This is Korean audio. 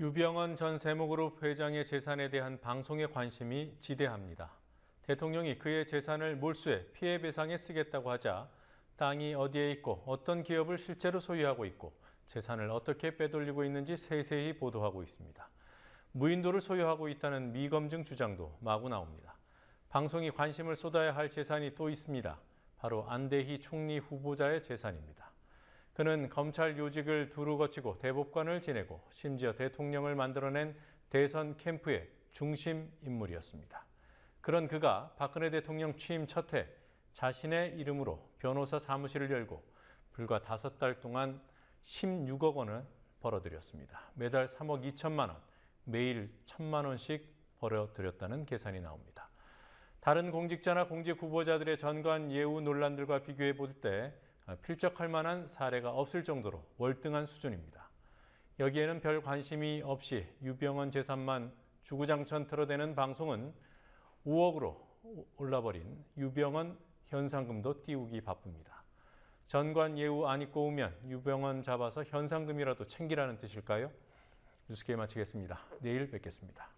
유병헌전 세무그룹 회장의 재산에 대한 방송의 관심이 지대합니다. 대통령이 그의 재산을 몰수해 피해 배상에 쓰겠다고 하자 땅이 어디에 있고 어떤 기업을 실제로 소유하고 있고 재산을 어떻게 빼돌리고 있는지 세세히 보도하고 있습니다. 무인도를 소유하고 있다는 미검증 주장도 마구 나옵니다. 방송이 관심을 쏟아야 할 재산이 또 있습니다. 바로 안대희 총리 후보자의 재산입니다. 그는 검찰 요직을 두루 거치고 대법관을 지내고 심지어 대통령을 만들어낸 대선 캠프의 중심 인물이었습니다. 그런 그가 박근혜 대통령 취임 첫 해 자신의 이름으로 변호사 사무실을 열고 불과 다섯 달 동안 16억 원을 벌어들였습니다. 매달 3억 2천만 원, 매일 천만 원씩 벌어들였다는 계산이 나옵니다. 다른 공직자나 공직 후보자들의 전관 예우 논란들과 비교해 볼때 아, 필적할 만한 사례가 없을 정도로 월등한 수준입니다. 여기에는 별 관심이 없이 유병원 재산만 주구장천 틀어대는 방송은 5억으로 올라버린 유병원 현상금도 띄우기 바쁩니다. 전관 예우 안 입고 오면 유병원 잡아서 현상금이라도 챙기라는 뜻일까요? 뉴스케이 마치겠습니다. 내일 뵙겠습니다.